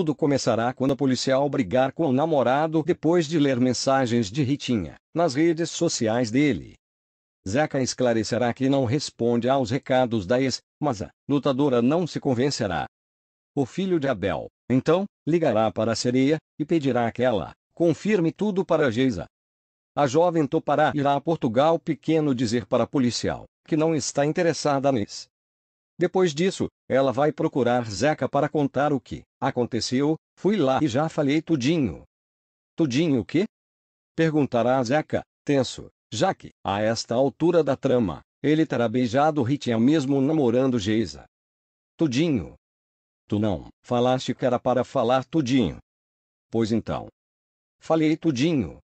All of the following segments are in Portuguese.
Tudo começará quando a policial brigar com o namorado depois de ler mensagens de Ritinha nas redes sociais dele. Zeca esclarecerá que não responde aos recados da ex, mas a lutadora não se convencerá. O filho de Abel, então, ligará para a sereia e pedirá que ela confirme tudo para Geisa. A jovem topará irá a Portugal pequeno dizer para a policial que não está interessada nisso depois disso, ela vai procurar Zeca para contar o que aconteceu. Fui lá e já falei tudinho. Tudinho o quê? Perguntará Zeca, tenso, já que, a esta altura da trama, ele terá beijado Ritinha mesmo namorando Geisa. Tudinho. Tu não falaste que era para falar tudinho. Pois então. Falei tudinho.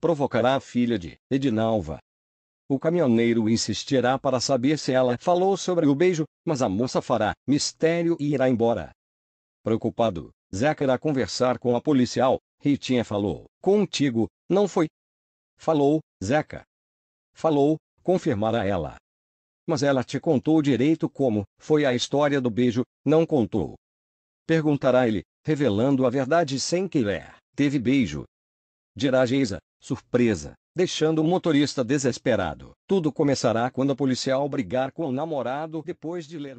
Provocará a filha de Edinalva, o caminhoneiro insistirá para saber se ela falou sobre o beijo, mas a moça fará mistério e irá embora. Preocupado, Zeca irá conversar com a policial. Ritinha falou: Contigo, não foi? Falou, Zeca. Falou, confirmará ela. Mas ela te contou direito como foi a história do beijo, não contou. Perguntará ele, revelando a verdade sem querer. Teve beijo. Dirá Geisa, surpresa, deixando o motorista desesperado. Tudo começará quando a policial brigar com o namorado depois de ler